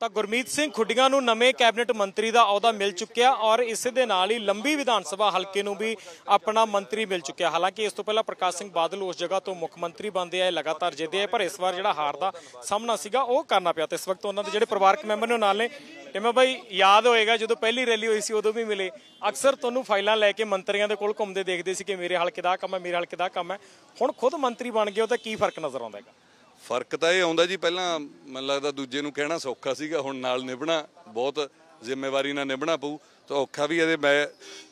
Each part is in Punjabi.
ਤਾਂ ਗੁਰਮੀਤ ਸਿੰਘ ਖੁੱਡੀਆਂ ਨੂੰ ਨਵੇਂ ਕੈਬਨਿਟ ਮੰਤਰੀ ਦਾ ਅਹੁਦਾ ਮਿਲ ਚੁੱਕਿਆ ਔਰ ਇਸੇ ਦੇ ਨਾਲ ਹੀ ਲੰਬੀ ਵਿਧਾਨ ਸਭਾ ਹਲਕੇ ਨੂੰ ਵੀ ਆਪਣਾ ਮੰਤਰੀ ਮਿਲ ਚੁੱਕਿਆ ਹਾਲਾਂਕਿ ਇਸ ਤੋਂ ਪਹਿਲਾਂ ਪ੍ਰਕਾਸ਼ ਸਿੰਘ ਬਾਦਲ ਉਸ ਜਗ੍ਹਾ ਤੋਂ ਮੁੱਖ ਮੰਤਰੀ ਬਣਦੇ ਆਏ ਲਗਾਤਾਰ ਜਿੱਦੇ ਆ ਪਰ ਇਸ ਵਾਰ ਜਿਹੜਾ ਹਾਰ ਦਾ ਸਾਹਮਣਾ ਸੀਗਾ ਉਹ ਕਰਨਾ ਪਿਆ ਤੇ ਇਸ ਵਕਤ ਉਹਨਾਂ ਦੇ ਜਿਹੜੇ ਪਰਿਵਾਰਕ ਮੈਂਬਰ ਨੇ ਉਹ ਨਾਲ ਨੇ ਟਿਮਾ ਬਾਈ ਯਾਦ ਹੋਏਗਾ ਜਦੋਂ ਪਹਿਲੀ ਰੈਲੀ ਹੋਈ ਸੀ ਉਦੋਂ ਵੀ ਮਿਲੇ ਅਕਸਰ ਤੁਹਾਨੂੰ ਫਾਈਲਾਂ ਲੈ ਕੇ ਮੰਤਰੀਆਂ ਦੇ ਕੋਲ ਘੁੰਮਦੇ ਦੇਖਦੇ ਸੀ ਕਿ ਮੇਰੇ ਹਲਕੇ ਦਾ ਕੰਮ ਹੈ ਮੇਰੇ ਹਲਕੇ ਦਾ ਕੰਮ ਹੈ ਹੁਣ ਖੁਦ ਮੰਤਰੀ ਬਣ ਗਏ ਤਾਂ ਕੀ ਫਰਕ ਨਜ਼ਰ ਆਉਂਦਾ ਹੈਗਾ ਫਰਕ ਤਾਂ ਇਹ ਆਉਂਦਾ ਜੀ ਪਹਿਲਾਂ ਮੈਨੂੰ ਲੱਗਦਾ ਦੂਜੇ ਨੂੰ ਕਹਿਣਾ ਸੌਖਾ ਸੀਗਾ ਹੁਣ ਨਾਲ ਨਿਭਣਾ ਬਹੁਤ ਜ਼ਿੰਮੇਵਾਰੀ ਨਾਲ ਨਿਭਣਾ ਪਊ ਤਾਂ ਔਖਾ ਵੀ ਇਹਦੇ ਮੈਂ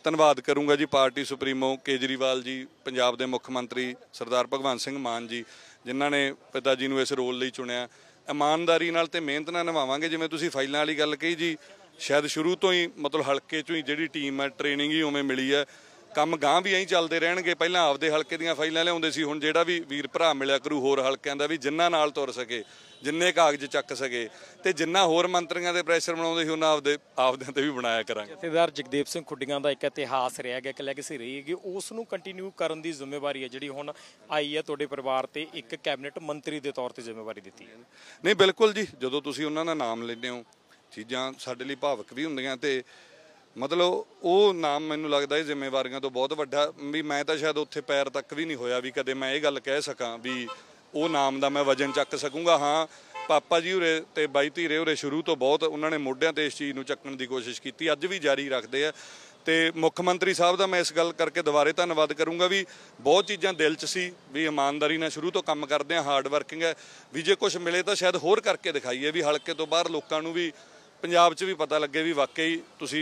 ਧੰਨਵਾਦ ਕਰੂੰਗਾ ਜੀ ਪਾਰਟੀ ਸੁਪਰੀਮੋ ਕੇਜਰੀਵਾਲ ਜੀ ਪੰਜਾਬ ਦੇ ਮੁੱਖ ਮੰਤਰੀ ਸਰਦਾਰ ਭਗਵੰਤ ਸਿੰਘ ਮਾਨ ਜੀ ਜਿਨ੍ਹਾਂ ਨੇ ਪਿਤਾ ਜੀ ਨੂੰ ਇਸ ਰੋਲ ਲਈ ਚੁਣਿਆ ਇਮਾਨਦਾਰੀ ਨਾਲ ਤੇ ਮਿਹਨਤ ਨਾਲ ਨਿਭਾਵਾਂਗੇ ਜਿਵੇਂ ਤੁਸੀਂ ਫਾਈਲਾਂ ਵਾਲੀ ਗੱਲ ਕਹੀ ਜੀ ਸ਼ਾਇਦ ਸ਼ੁਰੂ ਤੋਂ ਹੀ ਮਤਲਬ ਹਲਕੇ ਚੋਂ ਹੀ ਜਿਹੜੀ ਟੀਮ ਹੈ ਟ੍ਰੇਨਿੰਗ ਹੀ ਉਵੇਂ ਮਿਲੀ ਹੈ ਕੰਮ ਗਾਂ ਵੀ ਐਂ ਚੱਲਦੇ ਰਹਿਣਗੇ ਪਹਿਲਾਂ ਆਪਦੇ ਹਲਕੇ ਦੀਆਂ ਫਾਈਲਾਂ ਲਿਆਉਂਦੇ ਸੀ ਹੁਣ ਜਿਹੜਾ ਵੀ ਵੀਰ ਭਰਾ ਮਿਲਿਆ ਕਰੂ ਹੋਰ ਹਲਕਿਆਂ ਦਾ ਵੀ ਜਿੰਨਾ ਨਾਲ ਤੁਰ ਸਕੇ ਜਿੰਨੇ ਕਾਗਜ਼ ਚੱਕ ਸਕੇ ਤੇ ਜਿੰਨਾ ਹੋਰ ਮੰਤਰੀਆਂ ਦੇ ਪ੍ਰੈਸ਼ਰ ਬਣਾਉਂਦੇ ਸੀ ਉਹਨਾਂ ਆਪਦੇ ਆਪਦਿਆਂ ਤੇ ਵੀ ਬਣਾਇਆ ਕਰਾਂਗੇ ਜਥੇਦਾਰ ਜਗਦੀਪ ਸਿੰਘ ਖੁੱਡੀਆਂ ਦਾ ਇੱਕ ਇਤਿਹਾਸ ਰਿਹਾ ਗਿਆ ਇੱਕ ਲੈਗੇਸੀ ਰਹੀ ਹੈਗੀ ਉਸ ਨੂੰ ਕੰਟੀਨਿਊ ਕਰਨ ਦੀ ਜ਼ਿੰਮੇਵਾਰੀ ਹੈ ਜਿਹੜੀ ਹੁਣ ਆਈ ਹੈ ਤੁਹਾਡੇ ਪਰਿਵਾਰ ਤੇ ਇੱਕ ਕੈਬਨਿਟ ਮੰਤਰੀ ਦੇ ਤੌਰ ਤੇ ਜ਼ਿੰਮੇਵਾਰੀ ਦਿੱਤੀ ਹੈ ਨਹੀਂ ਬਿਲਕੁਲ ਜੀ ਜਦੋਂ ਤੁਸੀਂ ਉਹਨਾਂ ਦਾ ਨਾਮ ਲੈਂਦੇ ਹੋ ਚੀਜ਼ਾਂ ਸਾਡੇ ਲਈ ਭਾਵਕ ਵੀ ਹੁੰਦੀਆਂ ਤੇ ਮਤਲਬ ਉਹ ਨਾਮ ਮੈਨੂੰ ਲੱਗਦਾ ਇਹ ਜ਼ਿੰਮੇਵਾਰੀਆਂ ਤੋਂ ਬਹੁਤ ਵੱਡਾ ਵੀ ਮੈਂ ਤਾਂ ਸ਼ਾਇਦ ਉੱਥੇ ਪੈਰ ਤੱਕ ਵੀ ਨਹੀਂ ਹੋਇਆ ਵੀ ਕਦੇ ਮੈਂ ਇਹ ਗੱਲ ਕਹਿ ਸਕਾਂ ਵੀ ਉਹ ਨਾਮ ਦਾ ਮੈਂ ਵਜਨ ਚੱਕ ਸਕੂੰਗਾ ਹਾਂ ਪਾਪਾ ਜੀ ਉਰੇ ਤੇ ਬਾਈ ਧੀਰੇ ਉਰੇ ਸ਼ੁਰੂ ਤੋਂ ਬਹੁਤ ਉਹਨਾਂ ਨੇ ਮੋਢਿਆਂ ਤੇ ਇਸ ਚੀਜ਼ ਨੂੰ ਚੱਕਣ ਦੀ ਕੋਸ਼ਿਸ਼ ਕੀਤੀ ਅੱਜ ਵੀ ਜਾਰੀ ਰੱਖਦੇ ਆ ਤੇ ਮੁੱਖ ਮੰਤਰੀ ਸਾਹਿਬ ਦਾ ਮੈਂ ਇਸ ਗੱਲ ਕਰਕੇ ਦੁਬਾਰੇ ਧੰਨਵਾਦ ਕਰੂੰਗਾ ਵੀ ਬਹੁਤ ਚੀਜ਼ਾਂ ਦਿਲ 'ਚ ਸੀ ਵੀ ਇਮਾਨਦਾਰੀ ਨਾਲ ਸ਼ੁਰੂ ਤੋਂ ਕੰਮ ਕਰਦੇ ਆ ਹਾਰਡ ਵਰਕਿੰਗ ਹੈ ਵੀ ਜੇ ਕੁਝ ਮਿਲੇ ਤਾਂ ਸ਼ਾਇਦ ਹੋਰ ਕਰਕੇ ਦਿਖਾਈਏ ਵੀ ਹਲਕੇ ਤੋਂ ਬਾਹਰ ਲੋਕਾਂ ਨੂੰ ਵੀ ਪੰਜਾਬ 'ਚ ਵੀ ਪਤਾ ਲੱਗੇ ਵੀ ਵਾਕਈ ਤੁਸੀਂ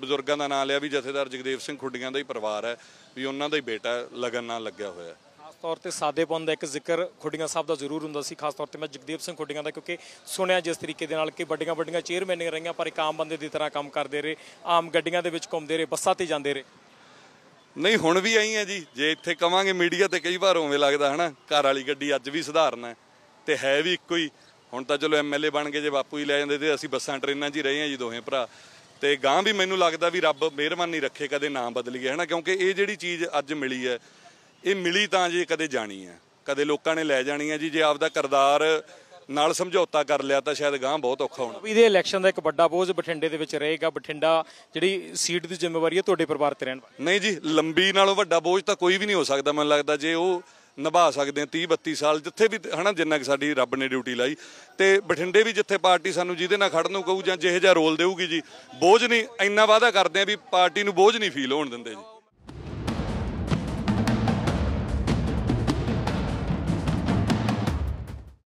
ਬਜ਼ੁਰਗਾਂ ਦਾ ਨਾਮ ਲਿਆ ਵੀ ਜਥੇਦਾਰ ਜਗਦੇਵ ਸਿੰਘ ਖੁੱਡੀਆਂ ਦਾ ਹੀ ਪਰਿਵਾਰ ਹੈ ਵੀ ਉਹਨਾਂ ਦਾ ਹੀ ਬੇਟਾ ਲਗਨ ਨਾਲ ਲੱਗਿਆ ਹੋਇਆ ਖਾਸ ਤੌਰ ਤੇ ਸਾਦੇਪਨ ਦਾ ਇੱਕ ਜ਼ਿਕਰ ਖੁੱਡੀਆਂ ਸਾਹਿਬ ਦਾ ਜ਼ਰੂਰ ਹੁੰਦਾ ਸੀ ਖਾਸ ਤੌਰ ਤੇ ਮੈਂ ਜਗਦੀਪ ਸਿੰਘ ਖੁੱਡੀਆਂ ਦਾ ਕਿਉਂਕਿ ਸੁਣਿਆ ਜਿਸ ਤਰੀਕੇ ਦੇ ਨਾਲ ਕਿ ਵੱਡੀਆਂ ਵੱਡੀਆਂ ਚੇਅਰਮੈਨ ਰਹੀਆਂ ਪਰ ਇੱਕ ਆਮ ਬੰਦੇ ਦੀ ਤਰ੍ਹਾਂ ਕੰਮ ਕਰਦੇ ਰਹੇ ਆਮ ਗੱਡੀਆਂ ਦੇ ਵਿੱਚ ਘੁੰਮਦੇ ਰਹੇ ਬੱਸਾਂ ਤੇ ਜਾਂਦੇ ਰਹੇ ਨਹੀਂ ਹੁਣ ਵੀ ਆਈ ਹੈ ਜੀ ਜੇ ਇੱਥੇ ਕਵਾਂਗੇ ਮੀਡੀਆ ਤੇ ਕਈ ਵਾਰ ਉਵੇਂ ਲੱਗਦਾ ਹਨਾ ਘਰ ਵਾਲੀ ਗੱਡੀ ਅੱਜ ਵੀ ਸੁਧਾਰਨਾ ਹੈ ਤੇ ਹੈ ਵੀ ਇੱਕੋ ਹੀ ਹੁਣ ਤਾਂ ਚਲੋ ਐਮਐਲਏ ਬਣ ਗਏ ਜੇ ਬਾਪੂ ਹੀ ਲੈ ਜਾਂਦੇ ਤੇ ਅਸੀਂ ਬੱਸਾਂ ਟ੍ਰੇਨਾਂ 'ਚ ਹੀ ਰਹੇ ਹਾਂ ਜੀ ਦੋਹੇ ਭਰਾ ਤੇ ਗਾਂ ਵੀ ਮੈਨੂੰ ਲੱਗਦਾ ਵੀ ਰੱਬ ਮਿਹਰਬਾਨੀ ਰੱਖੇ ਕਦੇ ਨਾ ਬਦਲੀਏ ਹਨਾ ਕਿਉਂਕਿ ਇਹ ਜਿਹੜੀ ਚੀਜ਼ ਅੱਜ ਮਿਲੀ ਹੈ ਇਹ ਮਿਲੀ ਤਾਂ ਜੇ ਕਦੇ ਜਾਣੀ ਹੈ ਕਦੇ ਲੋਕਾਂ ਨੇ ਲੈ ਜਾਣੀ ਹੈ ਜੀ ਜੇ ਆਪਦਾ ਕਰਦਾਰ ਨਾਲ ਸਮਝੌਤਾ ਕਰ ਲਿਆ ਤਾਂ ਸ਼ਾਇਦ ਗਾਂ ਬਹੁਤ ਔਖਾ ਹੋਣਾ ਵੀ ਦੇ ਇਲੈਕਸ਼ਨ ਦਾ ਇੱਕ ਵੱਡਾ ਬੋਝ ਬਠਿੰਡੇ ਦੇ ਵਿੱਚ ਰਹੇਗਾ ਬਠਿੰਡਾ ਜਿਹੜੀ ਸੀਟ ਦੀ ਜ਼ਿੰਮੇਵਾਰੀ ਹੈ ਤੁਹਾਡੇ ਪਰਿਵਾਰ ਤੇ ਰਹਿਣ ਵਾਲੀ ਨਹੀਂ ਜੀ ਲੰਬੀ ਨਾਲੋਂ ਵੱਡਾ ਬੋਝ ਤਾਂ ਕੋਈ ਵੀ ਨਹੀਂ ਹੋ ਸਕਦਾ ਮੈਨੂੰ ਲੱਗਦਾ ਜੇ ਉਹ ਨਿਭਾ ਸਕਦੇ ਆ 30 32 ਸਾਲ ਜਿੱਥੇ ਵੀ ਹਨਾ ਜਿੰਨਾ ਕਿ ਸਾਡੀ ਰੱਬ ਨੇ ਡਿਊਟੀ ਲਾਈ ਤੇ ਬਠਿੰਡੇ ਵੀ ਜਿੱਥੇ ਪਾਰਟੀ ਸਾਨੂੰ ਜਿਹਦੇ ਨਾਲ ਖੜਨ ਨੂੰ ਕਹੂ ਜਾਂ ਜਿਹੇ ਜਿਹਾ ਰੋਲ ਦੇਊਗੀ ਜੀ ਬੋਝ ਨਹੀਂ ਇੰਨਾ ਵਾਅਦਾ ਕਰਦੇ ਆ ਵੀ ਪਾਰਟੀ ਨੂੰ ਬੋਝ ਨਹੀਂ ਫੀਲ ਹੋਣ ਦਿੰਦੇ ਜੀ